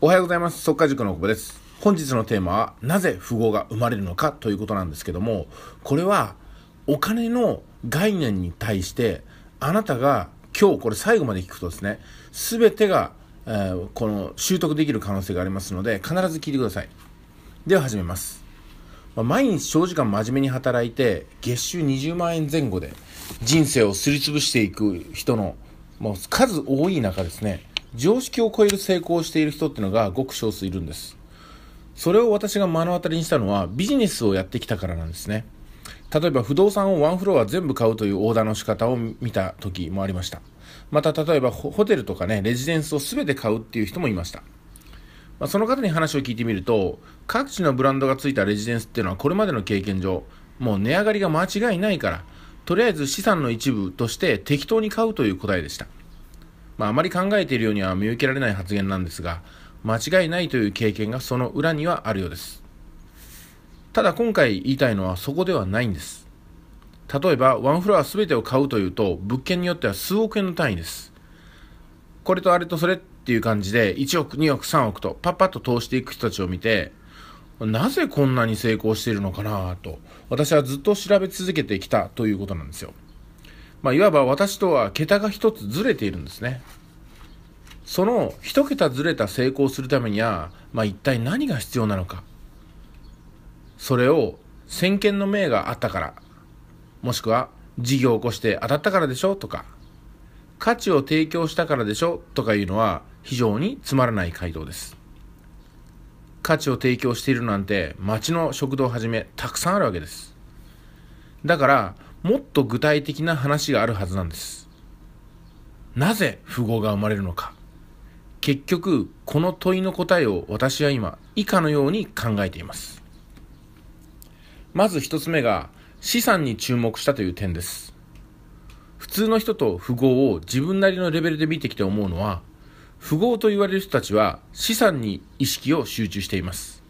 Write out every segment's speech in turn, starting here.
おはようございます。速稼塾の久保です。本日のテーマは、なぜ富豪が生まれるのかということなんですけども、これは、お金の概念に対して、あなたが今日これ最後まで聞くとですね、すべてが、えー、この習得できる可能性がありますので、必ず聞いてください。では始めます。まあ、毎日長時間真面目に働いて、月収20万円前後で人生をすりつぶしていく人の、もう数多い中ですね、常識を超える成功をしている人ってのがごく少数いるんです。それを私が目の当たりにしたのはビジネスをやってきたからなんですね。例えば不動産をワンフロア全部買うというオーダーの仕方を見た時もありました。また例えばホテルとかね、レジデンスを全て買うっていう人もいました。まあ、その方に話を聞いてみると、各地のブランドがついたレジデンスっていうのはこれまでの経験上、もう値上がりが間違いないから、とりあえず資産の一部として適当に買うという答えでした。まあ、あまり考えているようには見受けられない発言なんですが、間違いないという経験がその裏にはあるようです。ただ今回言いたいのはそこではないんです。例えば、ワンフロア全てを買うというと、物件によっては数億円の単位です。これとあれとそれっていう感じで、1億、2億、3億と、パッパッと投していく人たちを見て、なぜこんなに成功しているのかなと、私はずっと調べ続けてきたということなんですよ。まあ、いわば私とは桁が一つずれているんですね。その一桁ずれた成功するためには、まあ、一体何が必要なのか。それを先見の明があったから、もしくは事業を起こして当たったからでしょとか、価値を提供したからでしょとかいうのは非常につまらない回答です。価値を提供しているなんて町の食堂をはじめたくさんあるわけです。だからもっと具体的な話があるはずなんです。なぜ符号が生まれるのか。結局、この問いの答えを私は今、以下のように考えています。まず一つ目が、資産に注目したという点です。普通の人と富豪を自分なりのレベルで見てきて思うのは、富豪と言われる人たちは資産に意識を集中しています。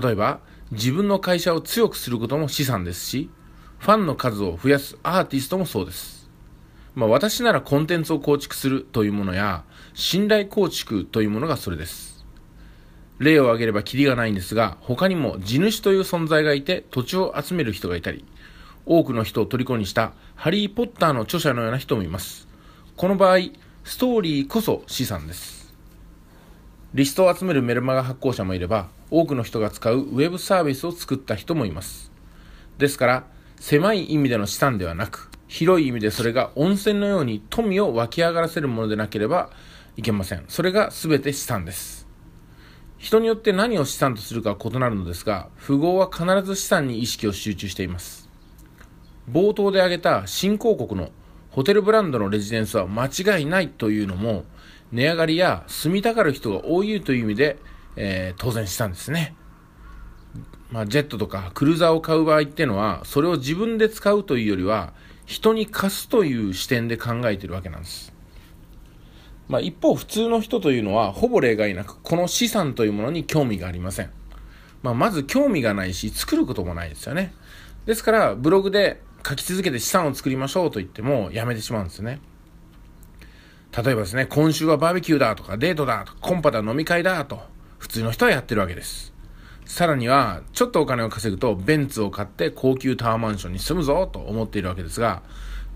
例えば、自分の会社を強くすることも資産ですし、ファンの数を増やすアーティストもそうです。まあ、私ならコンテンツを構築するというものや、信頼構築というものがそれです。例を挙げればキリがないんですが、他にも地主という存在がいて土地を集める人がいたり、多くの人を虜にしたハリー・ポッターの著者のような人もいます。この場合、ストーリーこそ資産です。リストを集めるメルマガ発行者もいれば、多くの人が使うウェブサービスを作った人もいます。ですから、狭い意味での資産ではなく、広い意味でそれが温泉のように富を湧き上がらせるものでなければいけません。それが全て資産です。人によって何を資産とするかは異なるのですが、富豪は必ず資産に意識を集中しています。冒頭で挙げた新興国のホテルブランドのレジデンスは間違いないというのも、値上がりや住みたがる人が多いという意味で、えー、当然資産ですね。まあ、ジェットとかクルーザーを買う場合っていうのは、それを自分で使うというよりは、人に貸すという視点で考えてるわけなんです。まあ、一方、普通の人というのは、ほぼ例外なく、この資産というものに興味がありません。まあ、まず興味がないし、作ることもないですよね。ですから、ブログで書き続けて資産を作りましょうと言っても、やめてしまうんですよね。例えばですね、今週はバーベキューだとか、デートだとか、コンパだ、飲み会だと、普通の人はやってるわけです。さらには、ちょっとお金を稼ぐと、ベンツを買って高級タワーマンションに住むぞと思っているわけですが、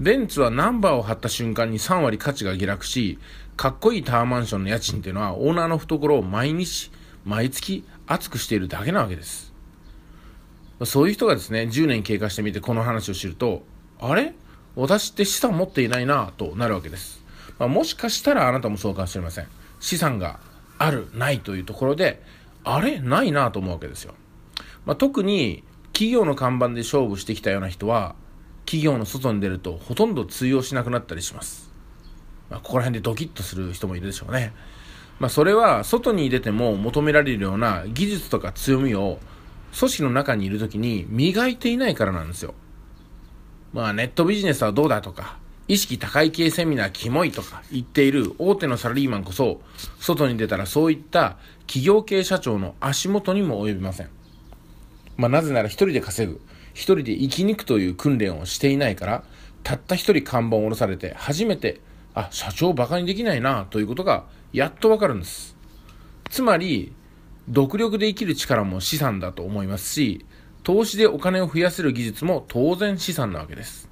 ベンツはナンバーを貼った瞬間に3割価値が下落し、かっこいいタワーマンションの家賃っていうのは、オーナーの懐を毎日、毎月熱くしているだけなわけです。そういう人がですね、10年経過してみてこの話を知ると、あれ私って資産持っていないなとなるわけです。まあ、もしかしたらあなたもそうかもしれません。資産がある、ないというところで、あれないなと思うわけですよ。まあ、特に企業の看板で勝負してきたような人は、企業の外に出るとほとんど通用しなくなったりします。まあ、ここら辺でドキッとする人もいるでしょうね。まあ、それは外に出ても求められるような技術とか強みを組織の中にいる時に磨いていないからなんですよ。まあネットビジネスはどうだとか、意識高い系セミナーキモいとか言っている大手のサラリーマンこそ、外に出たらそういった企業系社長の足元にも及びません。まあ、なぜなら一人で稼ぐ、一人で生き抜くという訓練をしていないから、たった一人看板を下ろされて初めて、あ、社長馬鹿にできないなということがやっとわかるんです。つまり、独力で生きる力も資産だと思いますし、投資でお金を増やせる技術も当然資産なわけです。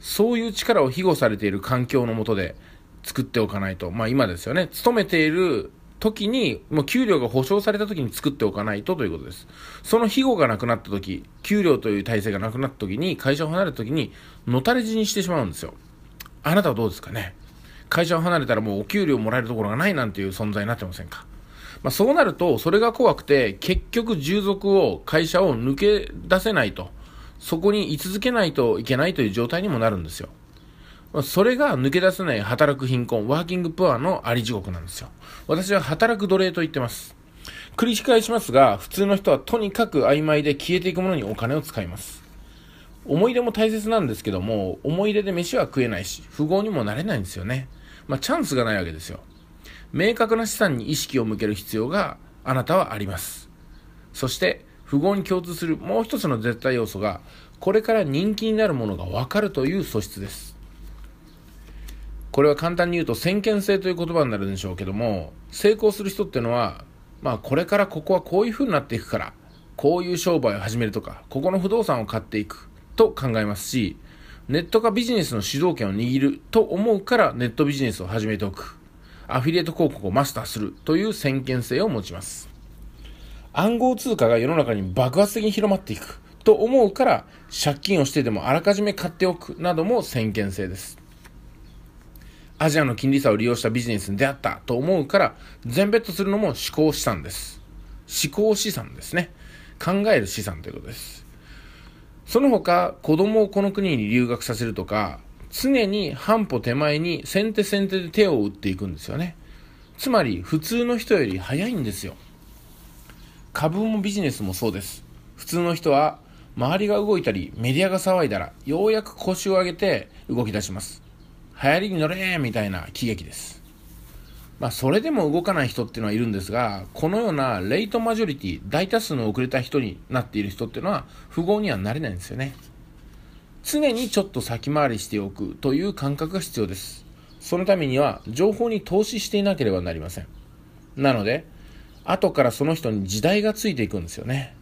そういう力を庇護されている環境のもとで作っておかないと。まあ今ですよね。勤めている時に、もう給料が保証された時に作っておかないとということです。その庇護がなくなった時、給料という体制がなくなった時に、会社を離れた時に、のたれ死にしてしまうんですよ。あなたはどうですかね会社を離れたらもうお給料もらえるところがないなんていう存在になってませんかまあそうなると、それが怖くて、結局従属を、会社を抜け出せないと。そこに居続けないといけないという状態にもなるんですよ。それが抜け出せない働く貧困、ワーキングプアのあり地獄なんですよ。私は働く奴隷と言ってます。繰り返しますが、普通の人はとにかく曖昧で消えていくものにお金を使います。思い出も大切なんですけども、思い出で飯は食えないし、富豪にもなれないんですよね。まあ、チャンスがないわけですよ。明確な資産に意識を向ける必要があなたはあります。そして、符号に共通するもう一つの絶対要素が、これから人気になるものがわかるという素質です。これは簡単に言うと先見性という言葉になるんでしょうけども、成功する人っていうのは、まあこれからここはこういう風になっていくから、こういう商売を始めるとか、ここの不動産を買っていくと考えますし、ネットがビジネスの主導権を握ると思うからネットビジネスを始めておく。アフィリエイト広告をマスターするという先見性を持ちます。暗号通貨が世の中に爆発的に広まっていくと思うから借金をしてでもあらかじめ買っておくなども先見性ですアジアの金利差を利用したビジネスに出会ったと思うから全ベットするのも思考資産です思考資産ですね考える資産ということですその他子供をこの国に留学させるとか常に半歩手前に先手先手で手を打っていくんですよねつまり普通の人より早いんですよ株もビジネスもそうです。普通の人は、周りが動いたり、メディアが騒いだら、ようやく腰を上げて動き出します。流行りに乗れみたいな喜劇です。まあ、それでも動かない人っていうのはいるんですが、このようなレイトマジョリティ、大多数の遅れた人になっている人っていうのは、富豪にはなれないんですよね。常にちょっと先回りしておくという感覚が必要です。そのためには、情報に投資していなければなりません。なので、後からその人に時代がついていくんですよね。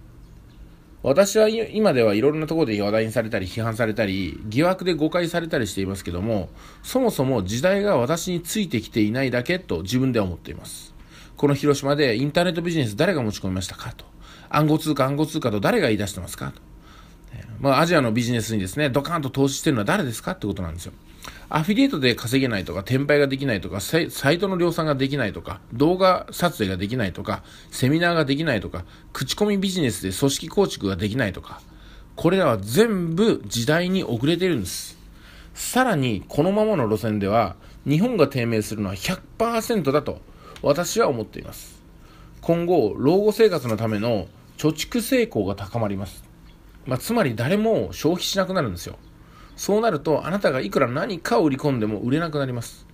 私は今ではいろんなところで話題にされたり批判されたり疑惑で誤解されたりしていますけどもそもそも時代が私についてきていないだけと自分では思っていますこの広島でインターネットビジネス誰が持ち込みましたかと暗号通貨暗号通貨と誰が言い出してますかとまあ、アジアのビジネスにですね、ドカーンと投資してるのは誰ですかってことなんですよ。アフィリエイトで稼げないとか、転売ができないとか、サイトの量産ができないとか、動画撮影ができないとか、セミナーができないとか、口コミビジネスで組織構築ができないとか、これらは全部時代に遅れてるんです。さらに、このままの路線では、日本が低迷するのは100%だと、私は思っています。今後、老後生活のための貯蓄成功が高まります。まあ、つまり誰も消費しなくなるんですよ。そうなると、あなたがいくら何かを売り込んでも売れなくなります。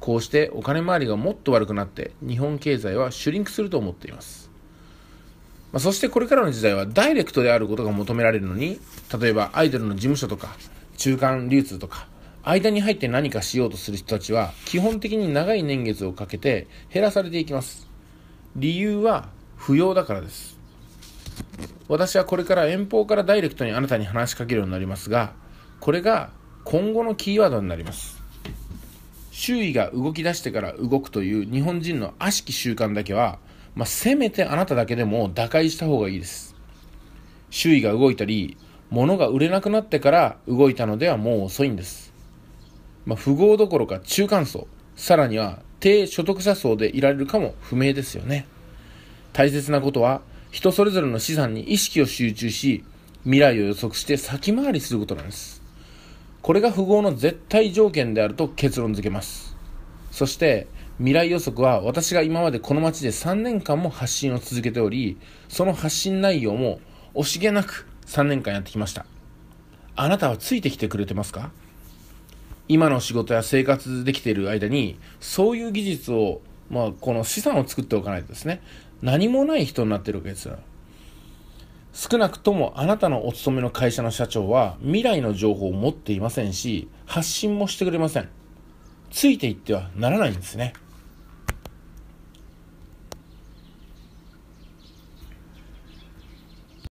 こうしてお金回りがもっと悪くなって、日本経済はシュリンクすると思っています。まあ、そしてこれからの時代はダイレクトであることが求められるのに、例えばアイドルの事務所とか、中間流通とか、間に入って何かしようとする人たちは、基本的に長い年月をかけて減らされていきます。理由は不要だからです。私はこれから遠方からダイレクトにあなたに話しかけるようになりますが、これが今後のキーワードになります。周囲が動き出してから動くという日本人の悪しき習慣だけは、まあ、せめてあなただけでも打開した方がいいです。周囲が動いたり、物が売れなくなってから動いたのではもう遅いんです。まあ、富豪どころか中間層、さらには低所得者層でいられるかも不明ですよね。大切なことは、人それぞれの資産に意識を集中し、未来を予測して先回りすることなんです。これが富豪の絶対条件であると結論付けます。そして、未来予測は私が今までこの街で3年間も発信を続けており、その発信内容も惜しげなく3年間やってきました。あなたはついてきてくれてますか今の仕事や生活できている間に、そういう技術をまあ、この資産を作っておかないとですね、何もない人になってるわけですよ。少なくともあなたのお勤めの会社の社長は未来の情報を持っていませんし、発信もしてくれません。ついていってはならないんですね。